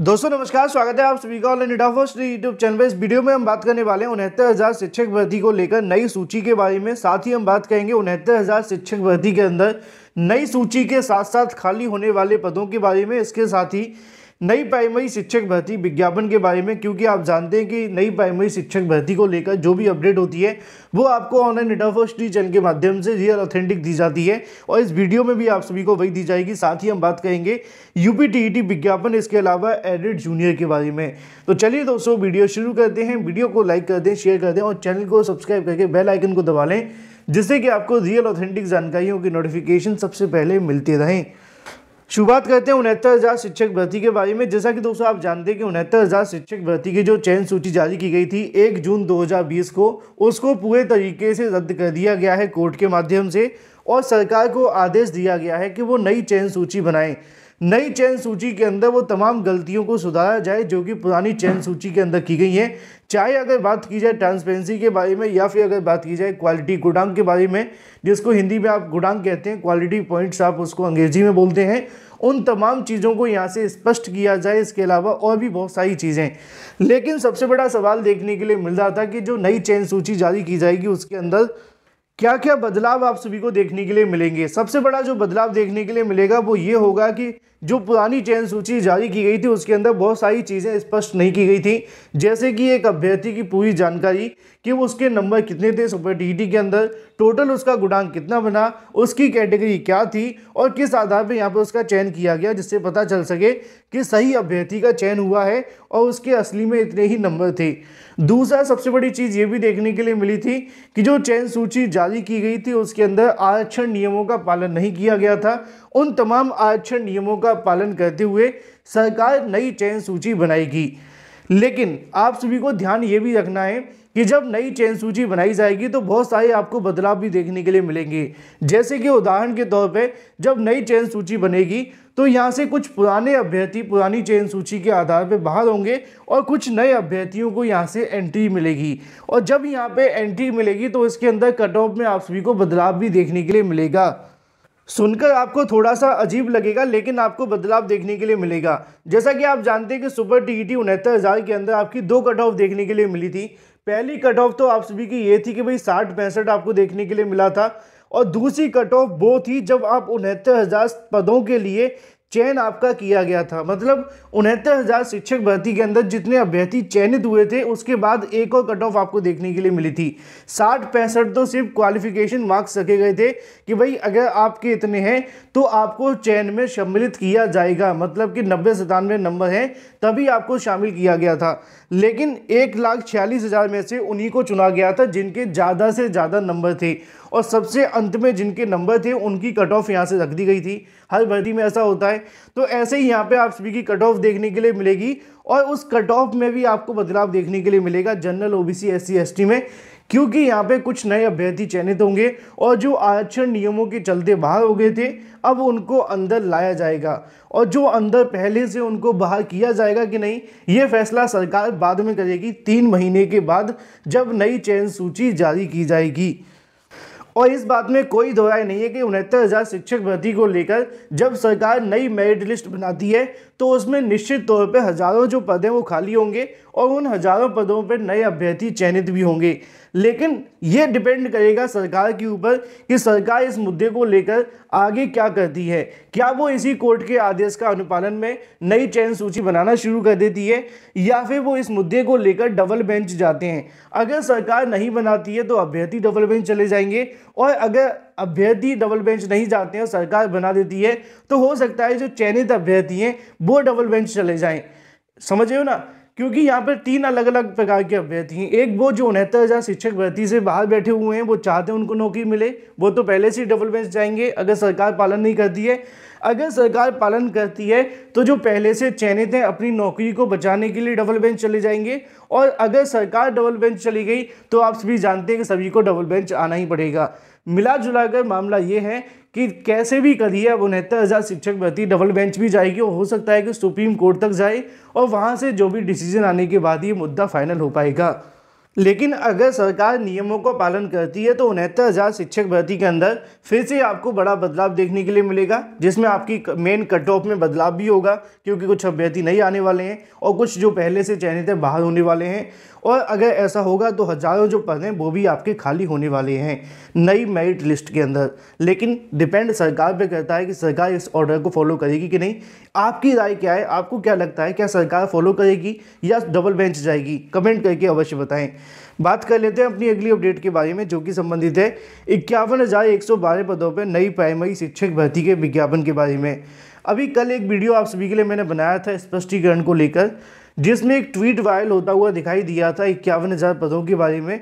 दोस्तों नमस्कार स्वागत है आप सभी का ऑनलाइन इडाफो यूट्यूब चैनल पर इस वीडियो में हम बात करने वाले हैं उनहत्तर हज़ार शिक्षक भर्ती को लेकर नई सूची के बारे में साथ ही हम बात करेंगे उनहत्तर हज़ार शिक्षक भर्ती के अंदर नई सूची के साथ साथ खाली होने वाले पदों के बारे में इसके साथ ही नई प्राइमरी शिक्षक भर्ती विज्ञापन के बारे में क्योंकि आप जानते हैं कि नई प्राइमरी शिक्षक भर्ती को लेकर जो भी अपडेट होती है वो आपको online data first D channel के माध्यम से रियल ऑथेंटिक दी जाती है और इस वीडियो में भी आप सभी को वही दी जाएगी साथ ही हम बात करेंगे यूपी टी विज्ञापन इसके अलावा एडिट जूनियर के बारे में तो चलिए दोस्तों वीडियो शुरू करते हैं वीडियो को लाइक कर दें शेयर कर दें और चैनल को सब्सक्राइब करके बेल आइकन को दबा लें जिससे कि आपको रियल ऑथेंटिक जानकारियों की नोटिफिकेशन सबसे पहले मिलती रहें शुरुआत करते हैं उनहत्तर हज़ार शिक्षक भर्ती के बारे में जैसा कि दोस्तों आप जानते हैं कि उनहत्तर हज़ार शिक्षक भर्ती की जो चयन सूची जारी की गई थी एक जून 2020 को उसको पूरे तरीके से रद्द कर दिया गया है कोर्ट के माध्यम से और सरकार को आदेश दिया गया है कि वो नई चयन सूची बनाएं नई चयन सूची के अंदर वो तमाम गलतियों को सुधारा जाए जो कि पुरानी चयन सूची के अंदर की गई हैं चाहे अगर बात की जाए ट्रांसपेरेंसी के बारे में या फिर अगर बात की जाए क्वालिटी गुडांग के बारे में जिसको हिंदी में आप गुडांग कहते हैं क्वालिटी पॉइंट्स आप उसको अंग्रेजी में बोलते हैं उन तमाम चीज़ों को यहाँ से स्पष्ट किया जाए इसके अलावा और भी बहुत सारी चीज़ें लेकिन सबसे बड़ा सवाल देखने के लिए मिल रहा था कि जो नई चयन सूची जारी की जाएगी उसके अंदर क्या क्या बदलाव आप सभी को देखने के लिए मिलेंगे सबसे बड़ा जो बदलाव देखने के लिए मिलेगा वो ये होगा कि जो पुरानी चयन सूची जारी की गई थी उसके अंदर बहुत सारी चीज़ें स्पष्ट नहीं की गई थी जैसे कि एक अभ्यर्थी की पूरी जानकारी कि वो उसके नंबर कितने थे सुपर टी के अंदर टोटल उसका गुणांक कितना बना उसकी कैटेगरी क्या थी और किस आधार पर यहाँ पर उसका चयन किया गया जिससे पता चल सके कि सही अभ्यर्थी का चयन हुआ है और उसके असली में इतने ही नंबर थे दूसरा सबसे बड़ी चीज़ ये भी देखने के लिए मिली थी कि जो चयन सूची जारी की गई थी उसके अंदर आरक्षण नियमों का पालन नहीं किया गया था उन तमाम आरक्षण नियमों का का पालन करते हुए सरकार नई चयन सूची बनाएगी लेकिन आप सभी को ध्यान ये भी रखना है कि जब नई चयन सूची बनाई जाएगी तो बहुत सारे आपको बदलाव भी देखने के लिए मिलेंगे जैसे कि उदाहरण के तौर पे जब नई चयन सूची बनेगी तो यहाँ से कुछ पुराने अभ्यर्थी पुरानी चयन सूची के आधार पे बाहर होंगे और कुछ नए अभ्यर्थियों को यहाँ से एंट्री मिलेगी और जब यहाँ पे एंट्री मिलेगी तो इसके अंदर कट ऑफ में आप सभी को बदलाव भी देखने के लिए मिलेगा सुनकर आपको थोड़ा सा अजीब लगेगा लेकिन आपको बदलाव देखने के लिए मिलेगा जैसा कि आप जानते हैं कि सुपर टी टी उनहत्तर हज़ार के अंदर आपकी दो कट ऑफ देखने के लिए मिली थी पहली कट ऑफ तो आप सभी की ये थी कि भाई साठ पैंसठ आपको देखने के लिए मिला था और दूसरी कट ऑफ वो थी जब आप उनहत्तर हज़ार पदों के लिए चयन आपका किया गया था मतलब उनहत्तर हज़ार शिक्षक भर्ती के अंदर जितने अभ्यर्थी चयनित हुए थे उसके बाद एक और कट ऑफ आपको देखने के लिए मिली थी साठ पैंसठ तो सिर्फ क्वालिफिकेशन मार्क्स रखे गए थे कि भाई अगर आपके इतने हैं तो आपको चयन में सम्मिलित किया जाएगा मतलब कि नब्बे सतानवे नंबर हैं तभी आपको शामिल किया गया था लेकिन एक लाख छियालीस हज़ार में से उन्हीं को चुना गया था जिनके ज़्यादा से ज़्यादा नंबर थे और सबसे अंत में जिनके नंबर थे उनकी कट ऑफ यहाँ से रख दी गई थी हर भर्ती में ऐसा होता है है तो ऐसे ही यहाँ पे आप सभी की कट ऑफ देखने के लिए मिलेगी और उस कट ऑफ में भी आपको बदलाव देखने के लिए मिलेगा जनरल ओबीसी एससी एसटी में क्योंकि यहाँ पे कुछ नए अभ्यर्थी चयनित होंगे और जो आरक्षण नियमों के चलते बाहर हो गए थे अब उनको अंदर लाया जाएगा और जो अंदर पहले से उनको बाहर किया जाएगा कि नहीं ये फैसला सरकार बाद में करेगी तीन महीने के बाद जब नई चयन सूची जारी की जाएगी और इस बात में कोई दोहराय नहीं है कि उनहत्तर हज़ार शिक्षक भर्ती को लेकर जब सरकार नई मेरिट लिस्ट बनाती है तो उसमें निश्चित तौर पे हज़ारों जो पद हैं वो खाली होंगे और उन हज़ारों पदों पर नए अभ्यर्थी चयनित भी होंगे लेकिन ये डिपेंड करेगा सरकार के ऊपर कि सरकार इस मुद्दे को लेकर आगे क्या करती है क्या वो इसी कोर्ट के आदेश का अनुपालन में नई चयन सूची बनाना शुरू कर देती है या फिर वो इस मुद्दे को लेकर डबल बेंच जाते हैं अगर सरकार नहीं बनाती है तो अभ्यर्थी डबल बेंच चले जाएंगे और अगर अभ्यर्थी डबल बेंच नहीं जाते हैं सरकार बना देती है तो हो सकता है जो चयनित अभ्यर्थी हैं वो डबल बेंच चले जाएं समझ रहे हो ना क्योंकि यहाँ पर तीन अलग अलग प्रकार के अभ्यर्थी हैं एक वो जो उनहत्तर हज़ार शिक्षक भर्ती से बाहर बैठे हुए हैं वो चाहते हैं उनको नौकरी मिले वो तो पहले से डबल बेंच जाएंगे अगर सरकार पालन नहीं करती है अगर सरकार पालन करती है तो जो पहले से चयनित हैं अपनी नौकरी को बचाने के लिए डबल बेंच चले जाएंगे और अगर सरकार डबल बेंच चली गई तो आप सभी जानते हैं कि सभी को डबल बेंच आना ही पड़ेगा मिला जुला कर मामला ये है कि कैसे भी करिए अब उनहत्तर हज़ार शिक्षक भर्ती डबल बेंच भी जाएगी और हो सकता है कि सुप्रीम कोर्ट तक जाए और वहाँ से जो भी डिसीजन आने के बाद ये मुद्दा फाइनल हो पाएगा लेकिन अगर सरकार नियमों का पालन करती है तो उनहत्तर हज़ार शिक्षक भर्ती के अंदर फिर से आपको बड़ा बदलाव देखने के लिए मिलेगा जिसमें आपकी मेन कट ऑफ में बदलाव भी होगा क्योंकि कुछ अभ्यर्थी नहीं आने वाले हैं और कुछ जो पहले से चयनित है बाहर होने वाले हैं और अगर ऐसा होगा तो हज़ारों जो पद हैं वो भी आपके खाली होने वाले हैं नई मेरिट लिस्ट के अंदर लेकिन डिपेंड सरकार पर करता है कि सरकार इस ऑर्डर को फॉलो करेगी कि नहीं आपकी राय क्या है आपको क्या लगता है क्या सरकार फॉलो करेगी या डबल बेंच जाएगी कमेंट करके अवश्य बताएं बात कर लेते हैं अपनी अगली अपडेट के बारे में जो कि संबंधित है इक्यावन हज़ार एक सौ बारह पदों पर नई प्राइमरी शिक्षक भर्ती के विज्ञापन के बारे में अभी कल एक वीडियो आप सभी के लिए मैंने बनाया था स्पष्टीकरण को लेकर जिसमें एक ट्वीट वायरल होता हुआ दिखाई दिया था इक्यावन हज़ार पदों के बारे में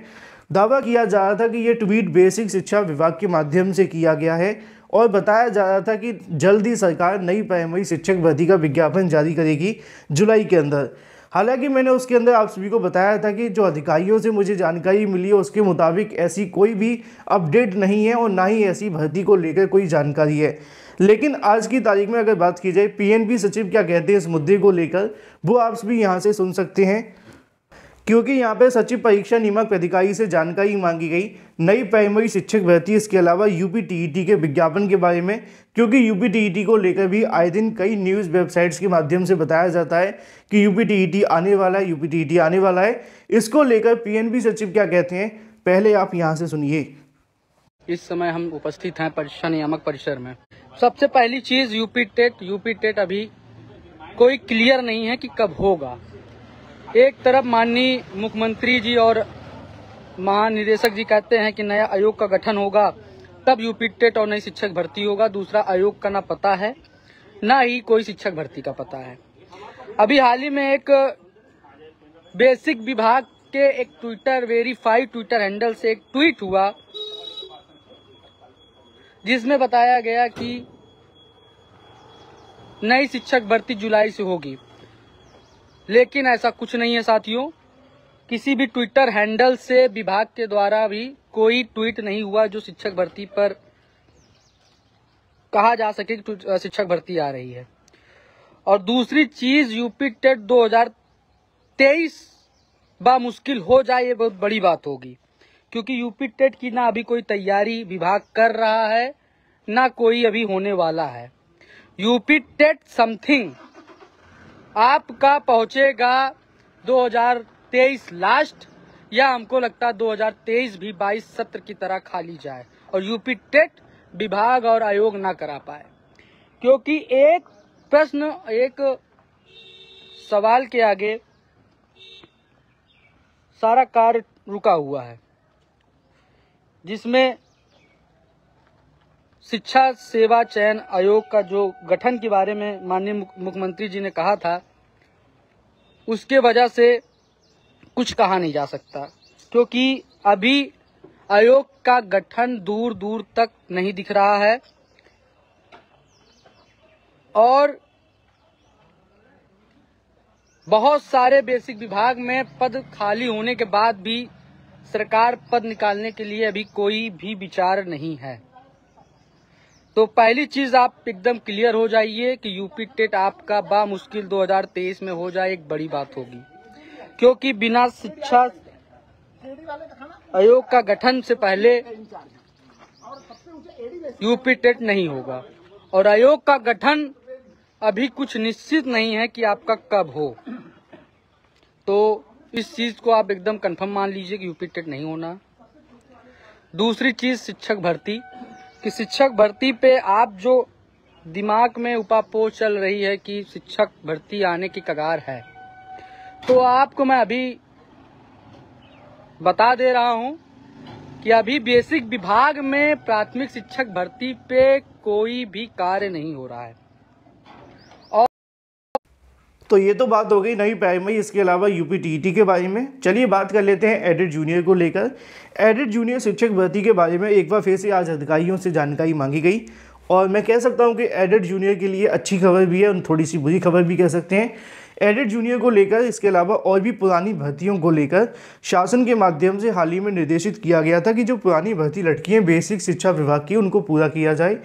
दावा किया जा रहा था कि यह ट्वीट बेसिक शिक्षा विभाग के माध्यम से किया गया है और बताया जा रहा था कि जल्द ही सरकार नई प्राइमरी शिक्षक भर्ती का विज्ञापन जारी करेगी जुलाई के अंदर हालांकि मैंने उसके अंदर आप सभी को बताया था कि जो अधिकारियों से मुझे जानकारी मिली है उसके मुताबिक ऐसी कोई भी अपडेट नहीं है और ना ही ऐसी भर्ती को लेकर कोई जानकारी है लेकिन आज की तारीख में अगर बात की जाए पीएनबी सचिव क्या कहते हैं इस मुद्दे को लेकर वो आप सभी यहाँ से सुन सकते हैं क्योंकि यहाँ पे सचिव परीक्षा नियामक अधिकारी से जानकारी मांगी गई नई प्राइमरी शिक्षक भर्ती इसके अलावा यूपी टीईटी e के विज्ञापन के बारे में क्योंकि यूपी टीईटी e को लेकर भी आए दिन कई न्यूज़ वेबसाइट्स के माध्यम से बताया जाता है कि यूपी टीईटी e आने वाला है यूपी टीईटी आने वाला है इसको लेकर पी सचिव क्या कहते हैं पहले आप यहाँ से सुनिए इस समय हम उपस्थित हैं परीक्षा नियामक परिसर में सबसे पहली चीज़ यूपी टेट यूपी टेट अभी कोई क्लियर नहीं है कि कब होगा एक तरफ माननीय मुख्यमंत्री जी और महानिदेशक जी कहते हैं कि नया आयोग का गठन होगा तब यूपी टेट और नई शिक्षक भर्ती होगा दूसरा आयोग का ना पता है ना ही कोई शिक्षक भर्ती का पता है अभी हाल ही में एक बेसिक विभाग के एक ट्विटर वेरीफाइड ट्विटर हैंडल से एक ट्वीट हुआ जिसमें बताया गया कि नई शिक्षक भर्ती जुलाई से होगी लेकिन ऐसा कुछ नहीं है साथियों किसी भी ट्विटर हैंडल से विभाग के द्वारा भी कोई ट्वीट नहीं हुआ जो शिक्षक भर्ती पर कहा जा सके कि शिक्षक भर्ती आ रही है और दूसरी चीज यूपी टेट तेईस बा मुश्किल हो जाए ये बहुत बड़ी बात होगी क्योंकि यूपी टेट की ना अभी कोई तैयारी विभाग कर रहा है ना कोई अभी होने वाला है यूपी टेट समथिंग आपका पहुंचेगा 2023 लास्ट या हमको लगता है 2023 भी 22 सत्र की तरह खाली जाए और यूपी टेट विभाग और आयोग ना करा पाए क्योंकि एक प्रश्न एक सवाल के आगे सारा कार्य रुका हुआ है जिसमें शिक्षा सेवा चयन आयोग का जो गठन के बारे में माननीय मुख्यमंत्री जी ने कहा था उसके वजह से कुछ कहा नहीं जा सकता क्योंकि अभी आयोग का गठन दूर दूर तक नहीं दिख रहा है और बहुत सारे बेसिक विभाग में पद खाली होने के बाद भी सरकार पद निकालने के लिए अभी कोई भी विचार नहीं है तो पहली चीज आप एकदम क्लियर हो जाइए कि यूपी टेट आपका बा मुश्किल 2023 में हो जाए एक बड़ी बात होगी क्योंकि बिना शिक्षा आयोग का गठन से पहले यूपी टेट नहीं होगा और आयोग का गठन अभी कुछ निश्चित नहीं है कि आपका कब हो तो इस चीज को आप एकदम कंफर्म मान लीजिए कि यूपी टेट नहीं होना दूसरी चीज शिक्षक भर्ती कि शिक्षक भर्ती पे आप जो दिमाग में उपापो चल रही है कि शिक्षक भर्ती आने की कगार है तो आपको मैं अभी बता दे रहा हूं कि अभी बेसिक विभाग में प्राथमिक शिक्षक भर्ती पे कोई भी कार्य नहीं हो रहा है तो ये तो बात हो गई नई प्राइमरी इसके अलावा यूपीटीईटी e के बारे में चलिए बात कर लेते हैं एडिट जूनियर को लेकर एडिट जूनियर शिक्षक भर्ती के बारे में एक बार फिर से आज अधिकारियों से जानकारी मांगी गई और मैं कह सकता हूँ कि एडिट जूनियर के लिए अच्छी खबर भी है और थोड़ी सी बुरी खबर भी कह सकते हैं एडेड जूनियर को लेकर इसके अलावा और भी पुरानी भर्तियों को लेकर शासन के माध्यम से हाल ही में निर्देशित किया गया था कि जो पुरानी भर्ती लड़की हैं बेसिक शिक्षा विभाग की उनको पूरा किया जाए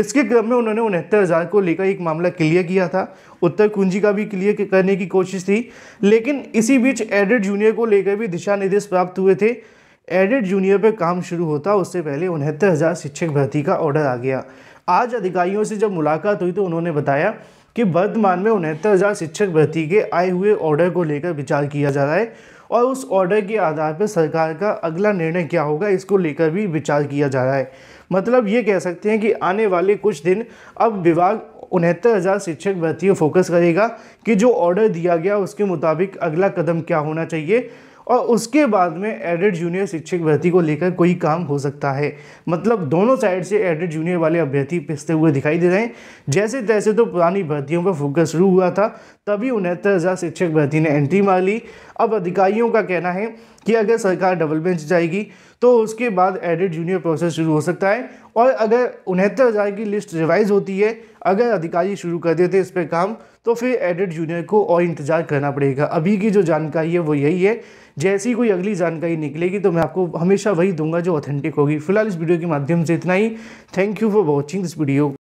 इसके क्रम में उन्होंने उनहत्तर हज़ार को लेकर एक मामला क्लियर किया था उत्तर कुंजी का भी क्लियर करने की कोशिश थी लेकिन इसी बीच एडेड जूनियर को लेकर भी दिशा निर्देश प्राप्त हुए थे एडेड जूनियर पर काम शुरू होता उससे पहले उनहत्तर हज़ार शिक्षक भर्ती का ऑर्डर आ गया आज अधिकारियों से जब मुलाकात हुई तो उन्होंने बताया कि वर्तमान में उनहत्तर हज़ार शिक्षक भर्ती के आए हुए ऑर्डर को लेकर विचार किया जा रहा है और उस ऑर्डर के आधार पर सरकार का अगला निर्णय क्या होगा इसको लेकर भी विचार किया जा रहा है मतलब ये कह सकते हैं कि आने वाले कुछ दिन अब विभाग उनहत्तर हज़ार शिक्षक भर्ती फोकस करेगा कि जो ऑर्डर दिया गया उसके मुताबिक अगला कदम क्या होना चाहिए और उसके बाद में एडेड जूनियर शिक्षक भर्ती को लेकर कोई काम हो सकता है मतलब दोनों साइड से एडेड जूनियर वाले अभ्यर्थी पिसते हुए दिखाई दे रहे हैं जैसे तैसे तो पुरानी भर्तियों पर फोकस शुरू हुआ था तभी उनहत्तर हज़ार शिक्षक भर्ती ने एंट्री मार ली अब अधिकारियों का कहना है कि अगर सरकार डबल बेंच जाएगी तो उसके बाद एडिड जूनियर प्रोसेस शुरू हो सकता है और अगर उनहत्तर हज़ार की लिस्ट रिवाइज होती है अगर अधिकारी शुरू कर देते इस पर काम तो फिर एडिट जूनियर को और इंतज़ार करना पड़ेगा अभी की जो जानकारी है वो यही है जैसी कोई अगली जानकारी निकलेगी तो मैं आपको हमेशा वही दूंगा जो ऑथेंटिक होगी फिलहाल इस वीडियो के माध्यम से इतना ही thank you for watching this video